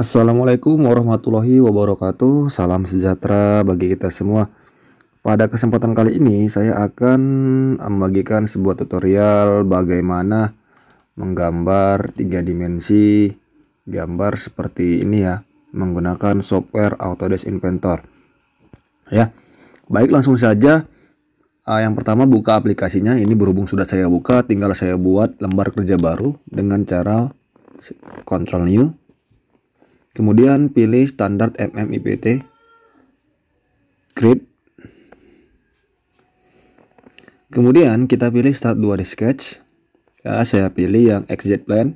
Assalamualaikum warahmatullahi wabarakatuh. Salam sejahtera bagi kita semua. Pada kesempatan kali ini saya akan membagikan sebuah tutorial bagaimana menggambar tiga dimensi gambar seperti ini ya menggunakan software Autodesk Inventor. Ya. Baik langsung saja ah, yang pertama buka aplikasinya. Ini berhubung sudah saya buka, tinggal saya buat lembar kerja baru dengan cara Ctrl new Kemudian pilih standar MMIPT grid. Kemudian kita pilih start 2 di sketch. Ya, saya pilih yang xz plan.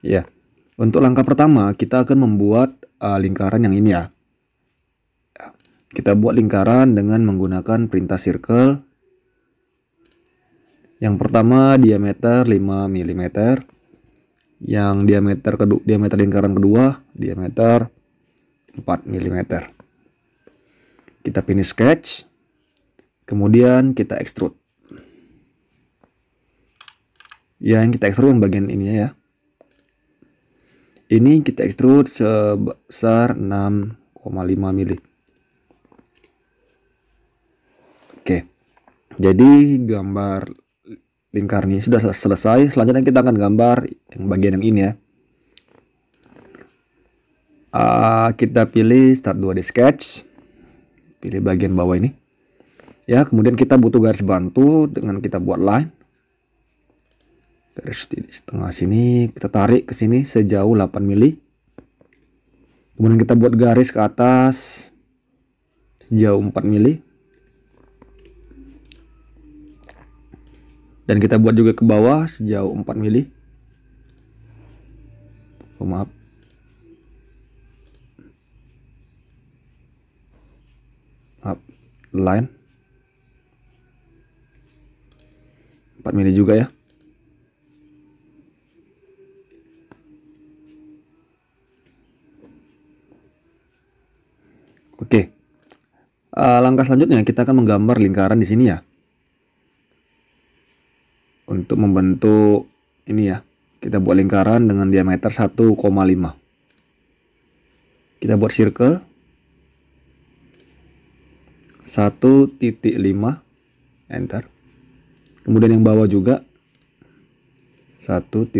Ya. Untuk langkah pertama kita akan membuat uh, lingkaran yang ini ya. ya. Kita buat lingkaran dengan menggunakan perintah circle. Yang pertama diameter 5 mm yang diameter kedua diameter lingkaran kedua diameter 4 mm. Kita finish sketch. Kemudian kita extrude. Ya, yang kita extrude yang bagian ininya ya. Ini kita extrude sebesar 6,5 mili. Oke. Jadi gambar ini sudah selesai. Selanjutnya kita akan gambar yang bagian yang ini ya uh, kita pilih start 2 di sketch pilih bagian bawah ini ya kemudian kita butuh garis bantu dengan kita buat line garis di setengah sini kita tarik ke sini sejauh 8 mili kemudian kita buat garis ke atas sejauh 4 mili dan kita buat juga ke bawah sejauh 4 mili oh, maaf maaf line 4 mili juga ya Oke, uh, langkah selanjutnya kita akan menggambar lingkaran di sini ya, untuk membentuk ini ya, kita buat lingkaran dengan diameter 1,5. Kita buat circle 1.5 enter. Kemudian yang bawah juga 1.5.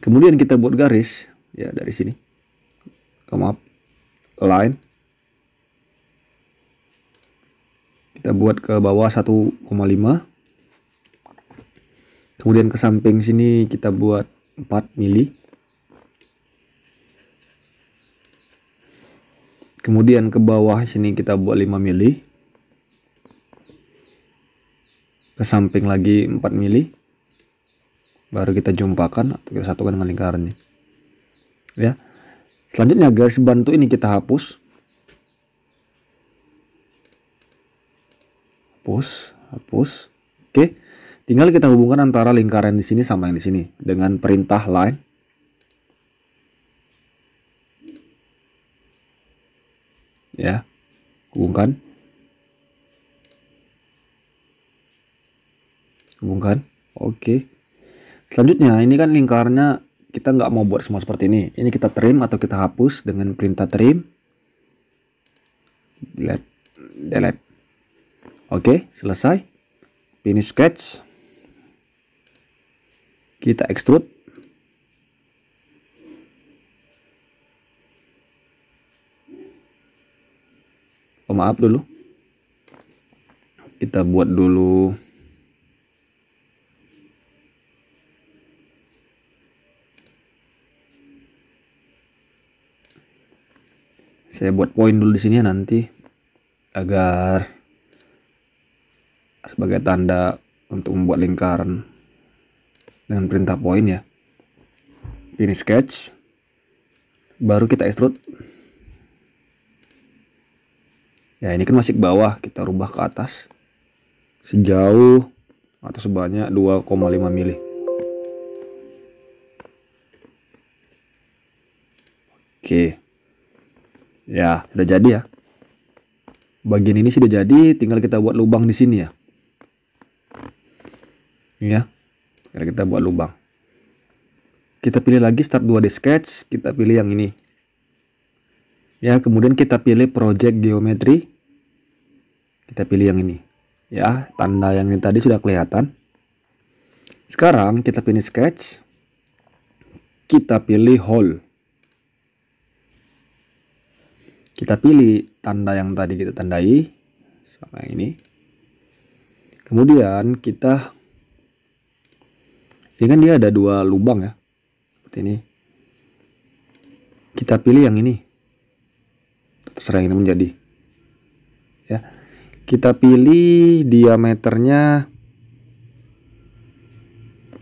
Kemudian kita buat garis ya dari sini. Oh, maaf. Line kita buat ke bawah 1,5 kemudian ke samping sini kita buat 4 mili kemudian ke bawah sini kita buat 5 mili ke samping lagi 4 mili baru kita jumpakan atau kita satukan dengan lingkarannya ya selanjutnya garis bantu ini kita hapus hapus hapus oke okay. Tinggal kita hubungkan antara lingkaran di sini sama yang di sini dengan perintah line. Ya, hubungkan. Hubungkan, oke. Selanjutnya, ini kan lingkarnya kita nggak mau buat semua seperti ini. Ini kita trim atau kita hapus dengan perintah trim. Delete, delete. Oke, selesai. Finish sketch kita extrude oh maaf dulu kita buat dulu saya buat poin dulu di sini ya nanti agar sebagai tanda untuk membuat lingkaran dengan perintah poin ya finish sketch baru kita extrude ya ini kan masih ke bawah kita rubah ke atas sejauh atau sebanyak 2,5 mili oke ya udah jadi ya bagian ini sudah jadi tinggal kita buat lubang di sini ya ini ya karena kita buat lubang. Kita pilih lagi start 2D sketch, kita pilih yang ini. Ya, kemudian kita pilih project geometry. Kita pilih yang ini. Ya, tanda yang ini tadi sudah kelihatan. Sekarang kita pilih sketch. Kita pilih hole. Kita pilih tanda yang tadi kita tandai sama yang ini. Kemudian kita jadi kan dia ada dua lubang ya. Seperti ini. Kita pilih yang ini. Terserah ini menjadi. Ya. Kita pilih diameternya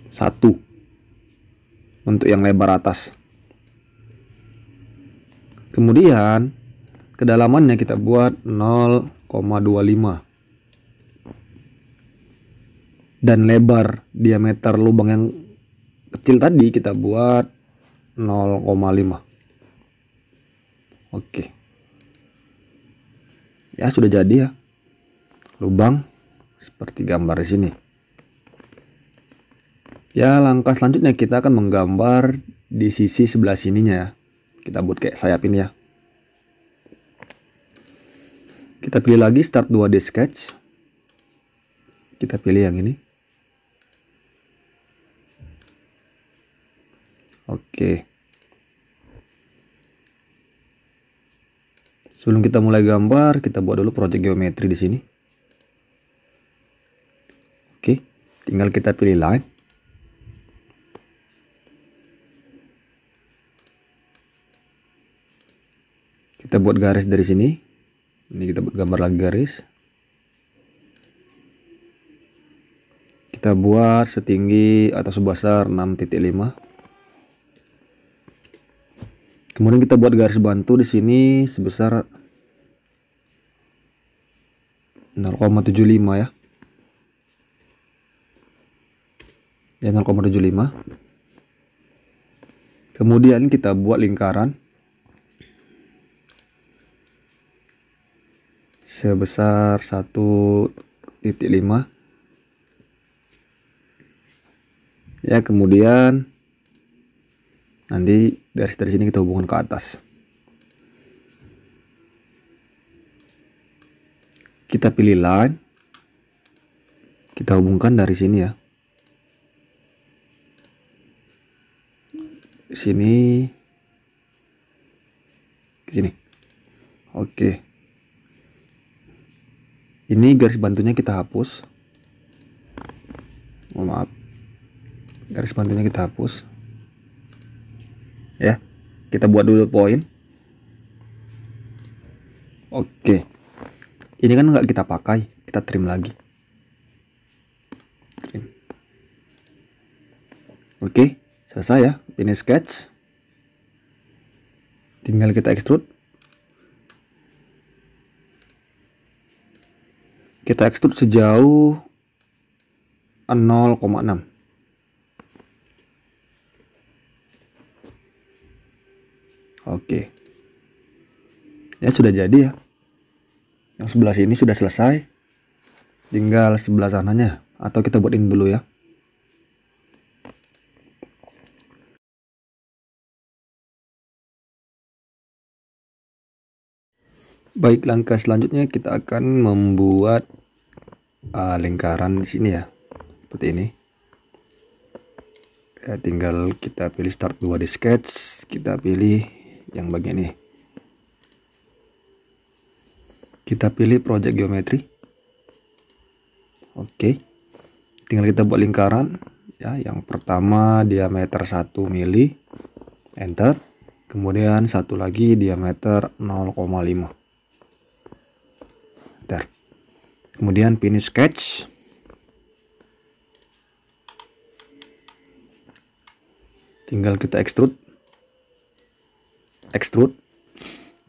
satu untuk yang lebar atas. Kemudian kedalamannya kita buat 0,25 dan lebar diameter lubang yang kecil tadi kita buat 0,5 oke ya sudah jadi ya lubang seperti gambar di sini ya langkah selanjutnya kita akan menggambar di sisi sebelah sininya ya kita buat kayak sayap ini ya kita pilih lagi start 2D sketch kita pilih yang ini Oke. Sebelum kita mulai gambar, kita buat dulu project geometri di sini. Oke, tinggal kita pilih line. Kita buat garis dari sini. Ini kita buat gambar lagi garis. Kita buat setinggi atau sebesar 6.5. Kemudian kita buat garis bantu di sini sebesar 0,75 ya. Ya 0,75. Kemudian kita buat lingkaran sebesar 1.5 ya kemudian nanti garis dari sini kita hubungkan ke atas kita pilih line kita hubungkan dari sini ya sini ke sini oke ini garis bantunya kita hapus oh, maaf garis bantunya kita hapus ya kita buat dulu poin oke ini kan nggak kita pakai kita trim lagi trim oke selesai ya ini sketch tinggal kita extrude kita extrude sejauh 0,6 Oke. Ya sudah jadi ya. Yang sebelah sini sudah selesai. Tinggal sebelah sananya atau kita buatin dulu ya. Baik, langkah selanjutnya kita akan membuat uh, lingkaran di sini ya. Seperti ini. Ya, tinggal kita pilih start 2 di sketch, kita pilih yang bagian ini kita pilih project geometri oke tinggal kita buat lingkaran ya yang pertama diameter 1 mili enter kemudian satu lagi diameter 0,5 enter kemudian finish sketch tinggal kita extrude extrude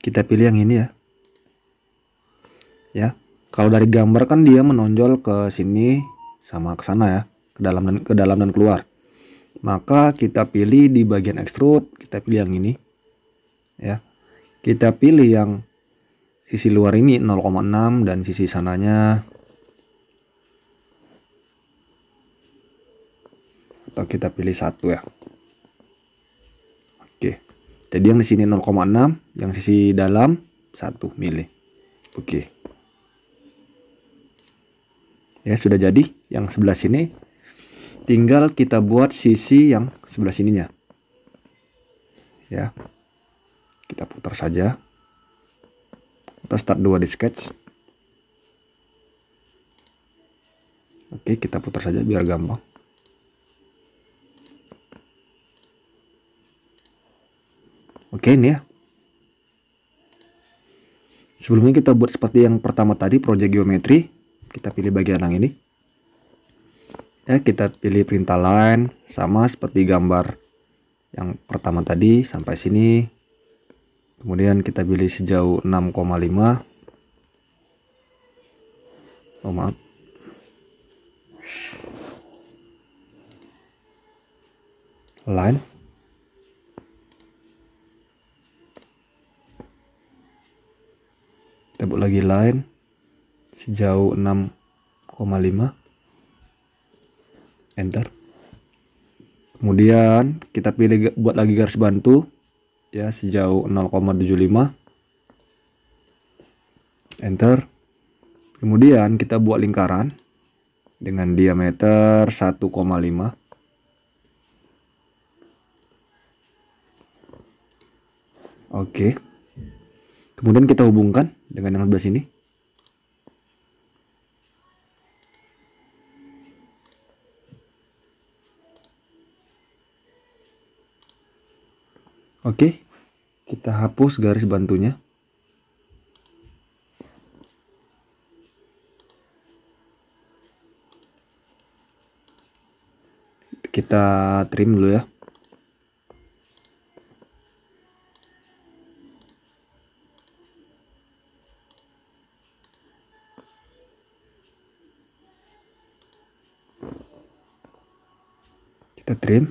kita pilih yang ini ya ya kalau dari gambar kan dia menonjol ke sini sama ke sana ya ke dalam dan ke dalam dan keluar maka kita pilih di bagian extrude kita pilih yang ini ya kita pilih yang sisi luar ini 0,6 dan sisi sananya atau kita pilih satu ya jadi yang di sini 0,6, yang sisi dalam 1 mili. Oke. Ya, sudah jadi yang sebelah sini. Tinggal kita buat sisi yang sebelah sininya. Ya. Kita putar saja. Kita start dua di sketch. Oke, kita putar saja biar gampang. again ya. Sebelumnya kita buat seperti yang pertama tadi, project geometri. Kita pilih bagian yang ini. Ya, kita pilih perintah line sama seperti gambar yang pertama tadi sampai sini. Kemudian kita pilih sejauh 6,5. Oh maaf. Line cabut lagi line sejauh 6,5 enter kemudian kita pilih buat lagi garis bantu ya sejauh 0,75 enter kemudian kita buat lingkaran dengan diameter 1,5 Oke. Kemudian kita hubungkan dengan yang 11 ini. Oke, kita hapus garis bantunya. Kita trim dulu ya. kita trim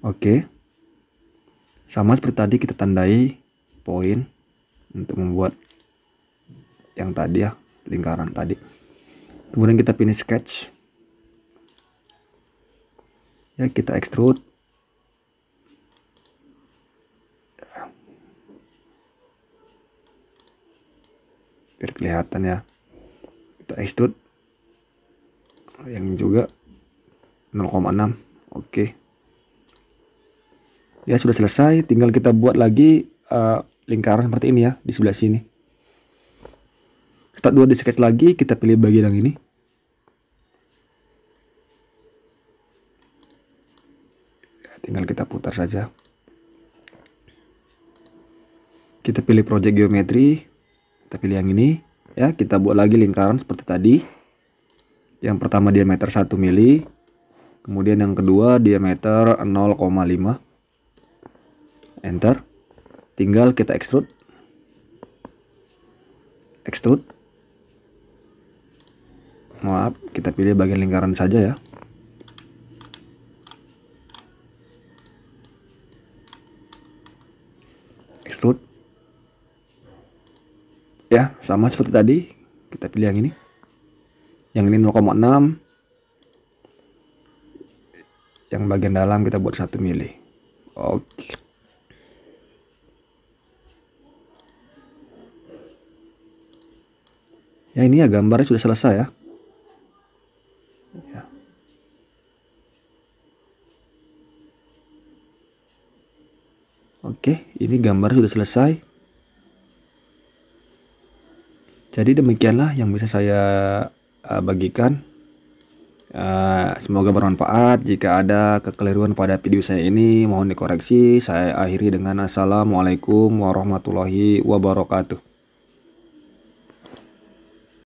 oke sama seperti tadi kita tandai poin untuk membuat yang tadi ya lingkaran tadi kemudian kita pilih sketch ya kita extrude biar kelihatan ya kita extrude yang juga 0,6 oke okay. ya sudah selesai tinggal kita buat lagi uh, lingkaran seperti ini ya di sebelah sini start dua di sketch lagi kita pilih bagian yang ini ya, tinggal kita putar saja kita pilih project geometri kita pilih yang ini ya kita buat lagi lingkaran seperti tadi yang pertama diameter 1 mili kemudian yang kedua diameter 0,5 enter tinggal kita extrude extrude maaf kita pilih bagian lingkaran saja ya extrude ya sama seperti tadi kita pilih yang ini yang ini 0,6 yang bagian dalam kita buat satu mili oke ya ini ya gambarnya sudah selesai ya, ya. Oke, ini gambar sudah selesai. Jadi demikianlah yang bisa saya uh, bagikan. Uh, semoga bermanfaat. Jika ada kekeliruan pada video saya ini, mohon dikoreksi. Saya akhiri dengan assalamualaikum warahmatullahi wabarakatuh.